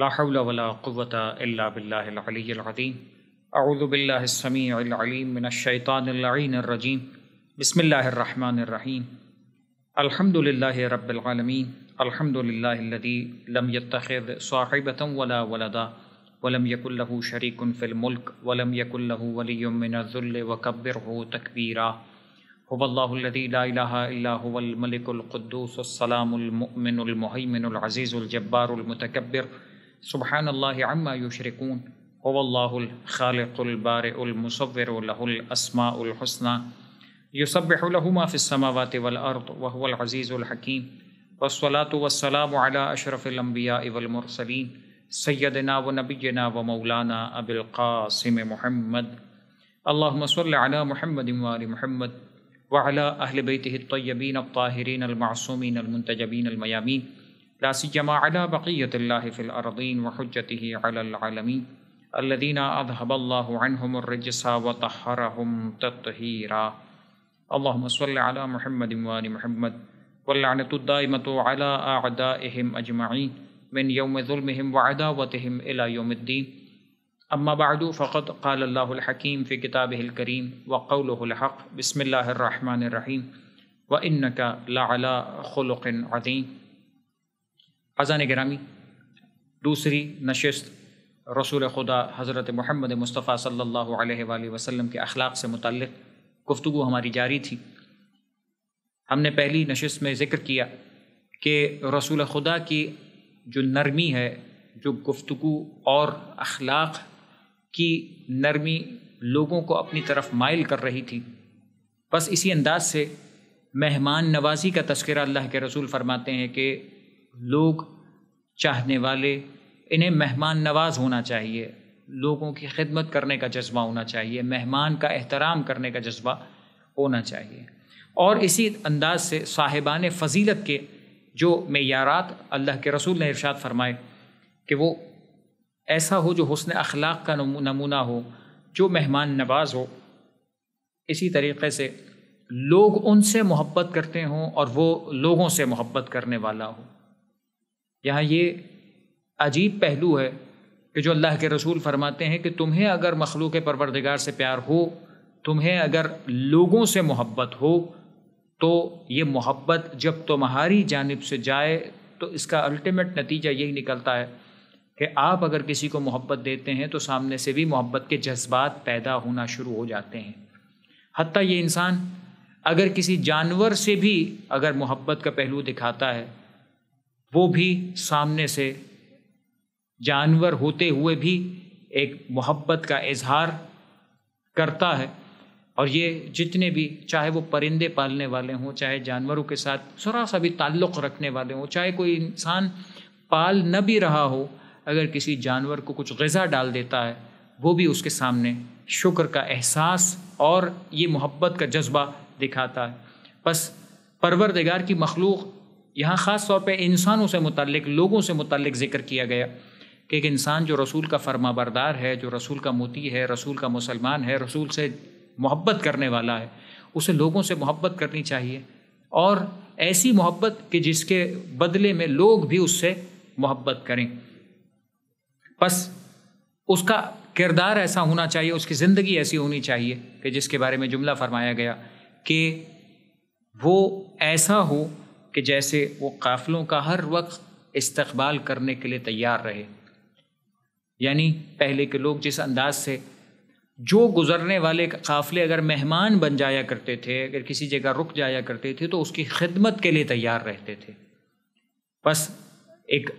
لا حول ولا قوة إلا بالله العلي العظيم أعوذ بالله السميع العليم من الشيطان اللعين الرجيم بسم الله الرحمن الرحيم الحمد لله رب العالمين الحمد لله الذي لم يتخذ صاحبة ولا ولدا ولم يكن له شريك في الملك ولم يكن له ولي من الذل وكبره تكبيرا هو الله الذي لا إله إلا هو الملك القدوس السلام المؤمن المهيمن العزيز الجبار المتكبر सुबहान अम्मा युशरकून ओवल्लाबारमसवरसना युसबहमाफ़िलसमावत वलअर्द वहवलज़ीज़ुलहकीम वसलात वसलाम अशरफ़िलम्बिया इवलमरसलिन सैदना व नबीना व मौलाना अबिलकासिम महमद अल्लाम सल महमद महमद वाला अहल बैत तयबीन ताहरीन अलमासूमिन अलमतजबीन अलमयामीन لا سيما على بقية الله في الأرضين وحجته على العالمين الذين أذهب الله عنهم الرجس وطهرهم تطهيرا اللهم صل على محمد وآل محمد واللعنة الدائمة على أعدائهم أجمعين من يوم ظلمهم وعداوتهم إلى يوم الدين أما بعد فقد قال الله الحكيم في كتابه الكريم وقوله الحق بسم الله الرحمن الرحيم وإنك لعلى خلق عظيم अजान ग्रामी दूसरी नशस्त रसूल खुदा हज़रत महमद मुस्तफ़ा सल्लल्लाहु अलैहि वसल्लम के अखलाक से मुतल गुफ्तु हमारी जारी थी हमने पहली नशस्त में ज़िक्र किया कि रसूल खुदा की जो नरमी है जो गुफ्तु और अखलाक की नरमी लोगों को अपनी तरफ माइल कर रही थी बस इसी अंदाज से मेहमान नवाजी का तस्करा अल्लाह के रसूल फरमाते हैं कि लोग चाहने वाले इन्हें मेहमान नवाज होना चाहिए लोगों की खिदमत करने का जज्बा होना चाहिए मेहमान का एहतराम करने का जज्बा होना चाहिए और इसी अंदाज से साहिबान फजीलत के जो मैारात अल्लाह के रसूल ने इरशाद फरमाए कि वो ऐसा हो जो हसन अखलाक का नमूना हो जो मेहमान नवाज हो इसी तरीके से लोग उनसे मोहब्बत करते हों और वो लोगों से मोहब्बत करने वाला हो यहाँ ये अजीब पहलू है कि जो अल्लाह के रसूल फरमाते हैं कि तुम्हें अगर मखलूक परवरदिगार से प्यार हो तुम्हें अगर लोगों से मोहब्बत हो तो ये मोहब्बत जब तुम्हारी जानब से जाए तो इसका अल्टीमेट नतीजा यही निकलता है कि आप अगर किसी को मोहब्बत देते हैं तो सामने से भी मोहब्बत के जज्बात पैदा होना शुरू हो जाते हैं हती ये इंसान अगर किसी जानवर से भी अगर मोहब्बत का पहलू दिखाता है वो भी सामने से जानवर होते हुए भी एक मोहब्बत का इजहार करता है और ये जितने भी चाहे वो परिंदे पालने वाले हों चाहे जानवरों के साथ ज़रा सा भी ताल्लुक़ रखने वाले हों चाहे कोई इंसान पाल न भी रहा हो अगर किसी जानवर को कुछ गज़ा डाल देता है वो भी उसके सामने शुक्र का एहसास और ये मोहब्बत का जज्बा दिखाता है बस परवरदिगार की मखलूक यहाँ ख़ास तौर पर इंसानों से मुतलक लोगों से मुतलक ज़िक्र किया गया कि एक इंसान जो रसूल का फरमा बरदार है जो रसूल का मोती है रसूल का मुसलमान है रसूल से मोहब्बत करने वाला है उसे लोगों से मोहब्बत करनी चाहिए और ऐसी मोहब्बत कि जिसके बदले में लोग भी उससे मोहब्बत करें बस उसका किरदार ऐसा होना चाहिए उसकी ज़िंदगी ऐसी होनी चाहिए कि जिसके बारे में जुमला फरमाया गया कि वो ऐसा हो कि जैसे वो काफ़िलों का हर वक्त इस्तकबाल करने के लिए तैयार रहे यानी पहले के लोग जिस अंदाज से जो गुज़रने वाले काफ़िले अगर मेहमान बन जाया करते थे अगर किसी जगह रुक जाया करते थे तो उसकी खिदमत के लिए तैयार रहते थे बस एक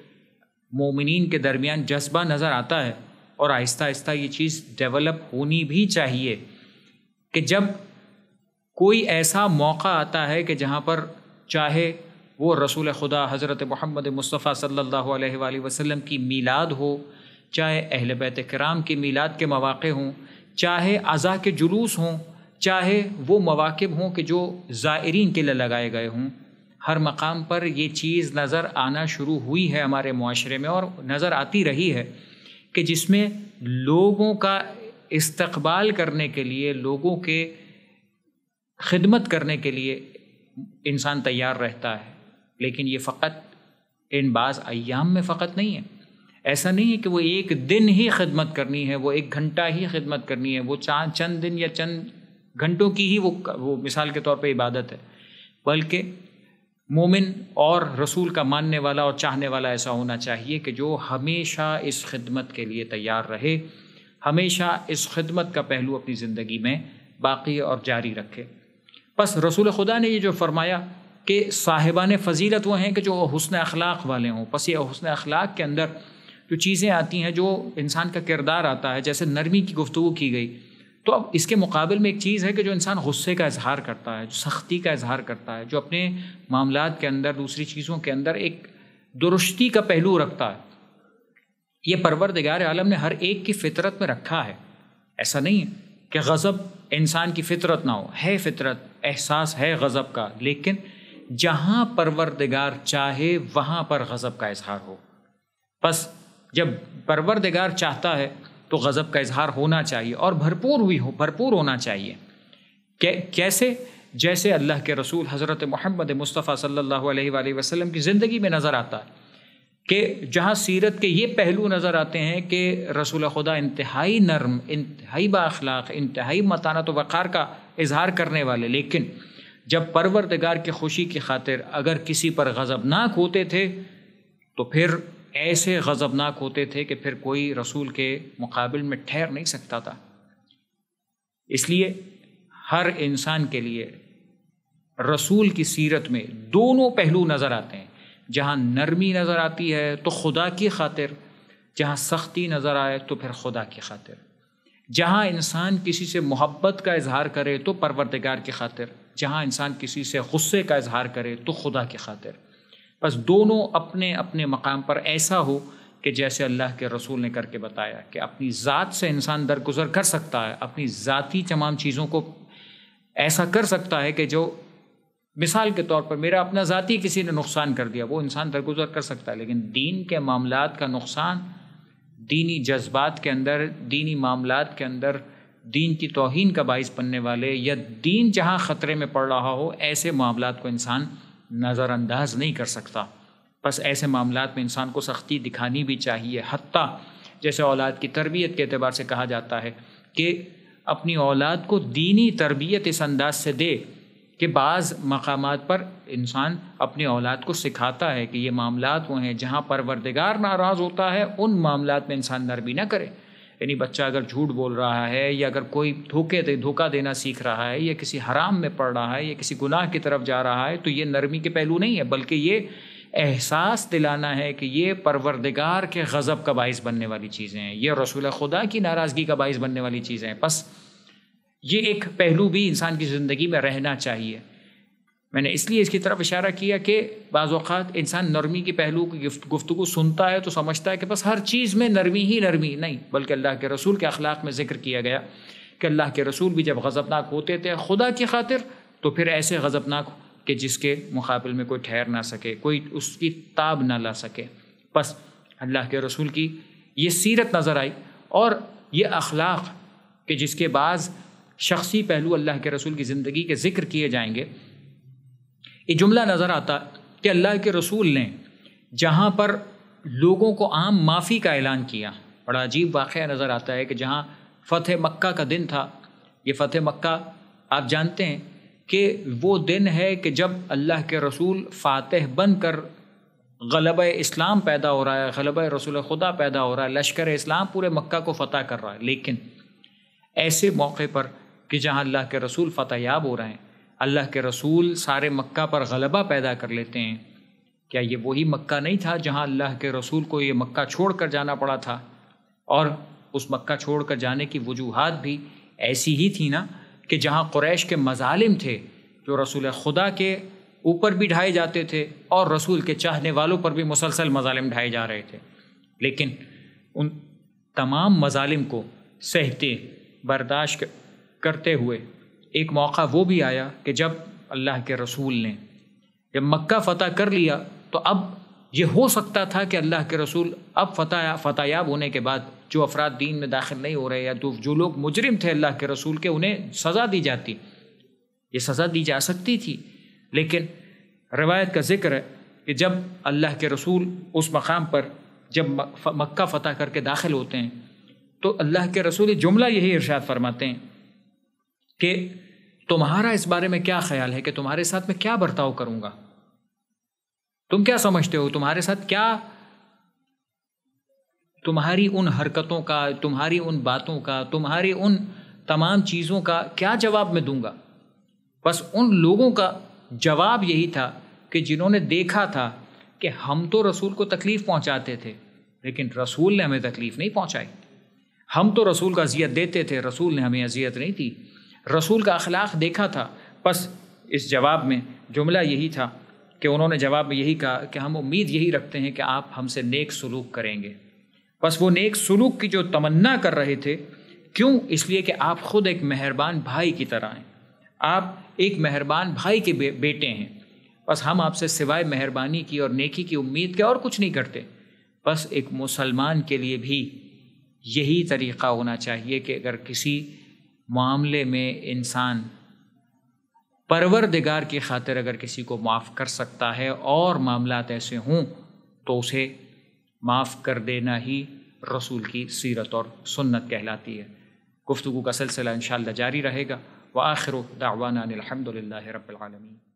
मोमिन के दरमियान जज्बा नज़र आता है और आहिस्ता आहिस्ता ये चीज़ डेवलप होनी भी चाहिए कि जब कोई ऐसा मौका आता है कि जहाँ पर चाहे वो रसूल खुदा हज़रत महमद मुस्तफ़ा सल्लल्लाहु अलैहि वसल्लम की मीलाद हो चाहे अहल बैत कराम की मीलाद के मौाक़ हों चाहे अज़ा के जुलूस हों चाहे वो मवाकब हों कि जो ज़ायरीन के लिए लगाए गए हों हर मकाम पर ये चीज़ नज़र आना शुरू हुई है हमारे माशरे में और नज़र आती रही है कि जिसमें लोगों का इस्तबाल करने के लिए लोगों के खिदमत करने के लिए इंसान तैयार रहता है लेकिन ये फ़कत इन बाज़ अयाम में फ़कत नहीं है ऐसा नहीं है कि वो एक दिन ही खिदमत करनी है वो एक घंटा ही खिदमत करनी है वो चाँद चंद दिन या चंद घंटों की ही वो वो मिसाल के तौर पे इबादत है बल्कि मोमिन और रसूल का मानने वाला और चाहने वाला ऐसा होना चाहिए कि जो हमेशा इस खिदमत के लिए तैयार रहे हमेशा इस खिदमत का पहलू अपनी ज़िंदगी में बाकी और जारी रखे बस रसूल खुदा ने ये जो फरमाया कि साहिबान फजीलत वो हैं कि जो हसन अखलाक वाले हों बस ये हसन अखलाक के अंदर जो चीज़ें आती हैं जो इंसान का किरदार आता है जैसे नरमी की गुफ्तु की गई तो अब इसके मुकाबले में एक चीज़ है कि जो इंसान गुस्से का इजहार करता है जो सख्ती का इजहार करता है जो अपने मामलों के अंदर दूसरी चीज़ों के अंदर एक दुरुस्ती का पहलू रखता है ये परवरदिगार आलम ने हर एक की फितरत में रखा है ऐसा नहीं है कि गज़ब इंसान की फितरत ना हो है फितरत एहसास है गज़ब का लेकिन जहाँ परवरदिगार चाहे वहाँ पर गज़ब का इजहार हो बस जब परवरदिगार चाहता है तो गज़ब का इजहार होना चाहिए और भरपूर भी हो भरपूर होना चाहिए कैसे जैसे अल्लाह के रसूल हज़रत मोहम्मद मुस्तफ़ा सल्लल्लाहु अलैहि वसल्लम की ज़िंदगी में नज़र आता है कि जहाँ सीरत के ये पहलू नज़र आते हैं कि रसूल खुदा इंतहाई नरम इंतहाई बाखलाक इंतहाई मतानत तो वक़ार का इजहार करने वाले लेकिन जब परवरदगार की खुशी की खातिर अगर किसी पर गज़बनाक होते थे तो फिर ऐसे गज़बनाक होते थे कि फिर कोई रसूल के मुकाबल में ठहर नहीं सकता था इसलिए हर इंसान के लिए रसूल की सीरत में दोनों पहलू नज़र आते हैं जहाँ नरमी नज़र आती है तो खुदा की खातिर जहाँ सख्ती नज़र आए तो फिर खुदा की खातिर जहाँ इंसान किसी से मोहब्बत का इजहार करे तो परवरदगार की खातिर जहाँ इंसान किसी से गुस्से का इजहार करे तो खुदा की खातिर बस दोनों अपने अपने मकाम पर ऐसा हो कि जैसे अल्लाह के रसूल ने करके बताया कि अपनी ज़ात से इंसान दरगुजर कर सकता है अपनी ज़ाती तमाम चीज़ों को ऐसा कर सकता है कि जो मिसाल के तौर पर मेरा अपना ज़ाती किसी ने नुकसान कर दिया वो इंसान दरगुजर कर सकता है लेकिन दीन के मामला का नुकसान दीनी जज्बात के अंदर दीनी मामला के अंदर दीन की तोहन का बायस बनने वाले या दीन जहाँ ख़तरे में पड़ रहा हो ऐसे मामला को इंसान नज़रअंदाज नहीं कर सकता बस ऐसे मामला में इंसान को सख्ती दिखानी भी चाहिए हती जैसे औलाद की तरबियत के अतबार से कहा जाता है कि अपनी औलाद को दीनी तरबियत इस अंदाज से दे कि बाज़ मकाम पर इंसान अपनी औलाद को सिखाता है कि ये मामला वो हैं जहाँ परवरदिगार नाराज़ होता है उन मामला में इंसान नरमी ना करे यानी बच्चा अगर झूठ बोल रहा है या अगर कोई धोखे दे धोखा देना सीख रहा है या किसी हराम में पड़ रहा है या किसी गुनाह की तरफ जा रहा है तो ये नरमी के पहलू नहीं है बल्कि ये एहसास दिलाना है कि ये परवरदिगार के गज़ब का बायस बनने वाली चीज़ें हैं ये रसूल खुदा की नाराज़गी का बायस बनने वाली चीज़ें हैं बस ये एक पहलू भी इंसान की ज़िंदगी में रहना चाहिए मैंने इसलिए इसकी तरफ इशारा किया कि बाज़ात इंसान नरमी की पहलू की गुफ्तु सुनता है तो समझता है कि बस हर चीज़ में नरमी ही नरमी नहीं बल्कि अल्लाह के रसूल के अखलाक में ज़िक्र किया गया कि अल्लाह के रसूल भी जब गज़बनाक होते थे खुदा की खातिर तो फिर ऐसे गज़बनाक कि जिसके मुकाबले में कोई ठहर ना सके कोई उसकी ताब ना ला सके बस अल्लाह के रसूल की ये सीरत नज़र आई और ये अखलाक कि जिसके बाद शख्सी पहलू अल्लाह के रसूल की ज़िंदगी के ज़िक्र किए जाएंगे ये जुमला नज़र आता कि अल्लाह के रसूल ने जहाँ पर लोगों को आम माफ़ी का ऐलान किया बड़ा अजीब वाक़ नज़र आता है कि जहाँ फ़तह मक्का का दिन था ये फ़तह मक्का आप जानते हैं कि वो दिन है कि जब अल्लाह के रसूल फ़ातह बन कर गलब इस्लाम पैदा हो रहा है गलब रसूल खुदा पैदा हो रहा है लश्कर इस्लाम पूरे मक्का को फ़तह कर रहा है लेकिन ऐसे मौके पर कि जहाँ अल्लाह के रसूल याब हो रहे हैं अल्लाह के रसूल सारे मक्का पर गलबा पैदा कर लेते हैं क्या ये वही मक्का नहीं था जहाँ अल्लाह के रसूल को ये मक्का छोड़ कर जाना पड़ा था और उस मक्का छोड़ कर जाने की वजूहत भी ऐसी ही थी ना कि जहाँ क्रैश के मजालिम थे जो रसूल खुदा के ऊपर भी ढाए जाते थे और रसूल के चाहने वालों पर भी मुसलसल मजालिम ढाए जा रहे थे लेकिन उन तमाम मजालिम को सहते बर्दाश्त करते हुए एक मौका वो भी आया कि जब अल्लाह के रसूल ने जब मक्का फ़तह कर लिया तो अब ये हो सकता था कि अल्लाह के रसूल अब फ़तह याब होने के बाद जो अफराद दीन में दाखिल नहीं हो रहे या तो जो लोग मुजरिम थे अल्लाह के रसूल के उन्हें सज़ा दी जाती ये सज़ा दी जा सकती थी लेकिन रवायत का जिक्र है कि जब अल्लाह के रसूल उस मकाम पर जब मक्का फ़तह करके दाखिल होते हैं तो अल्लाह के रसूल जुमला यही इरशाद फरमाते हैं कि तुम्हारा इस बारे में क्या ख्याल है कि तुम्हारे साथ मैं क्या बर्ताव करूंगा तुम क्या समझते हो तुम्हारे साथ क्या तुम्हारी उन हरकतों का तुम्हारी उन बातों का तुम्हारी उन तमाम चीज़ों का क्या जवाब मैं दूंगा बस उन लोगों का जवाब यही था कि जिन्होंने देखा था कि हम तो रसूल को तकलीफ़ पहुंचाते थे लेकिन रसूल ने हमें तकलीफ़ नहीं पहुंचाई हम तो रसूल का अजियत देते थे रसूल ने हमें अजियत नहीं दी रसूल का अखलाक देखा था बस इस जवाब में जुमला यही था कि उन्होंने जवाब में यही कहा कि हम उम्मीद यही रखते हैं कि आप हमसे नेक सलूक करेंगे बस वो नेक सलूक की जो तमन्ना कर रहे थे क्यों इसलिए कि आप खुद एक मेहरबान भाई की तरह हैं आप एक मेहरबान भाई के बे, बेटे हैं बस हम आपसे सिवाय मेहरबानी की और नेकी की उम्मीद के और कुछ नहीं करते बस एक मुसलमान के लिए भी यही तरीक़ा होना चाहिए कि अगर किसी मामले में इंसान परवरदिगार की खातिर अगर किसी को माफ़ कर सकता है और मामला ऐसे हों तो उसे माफ़ कर देना ही रसूल की सीरत और सुन्नत कहलाती है गुफ्तु का सिलसिला इन जारी रहेगा व आखिर दावाना रब्बिल रबालमीन